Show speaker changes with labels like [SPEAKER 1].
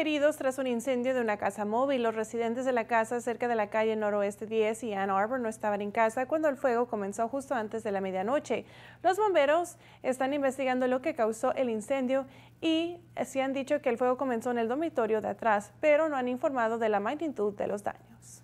[SPEAKER 1] heridos tras un incendio de una casa móvil. Los residentes de la casa cerca de la calle Noroeste 10 y Ann Arbor no estaban en casa cuando el fuego comenzó justo antes de la medianoche. Los bomberos están investigando lo que causó el incendio y eh, se han dicho que el fuego comenzó en el dormitorio de atrás, pero no han informado de la magnitud de los daños.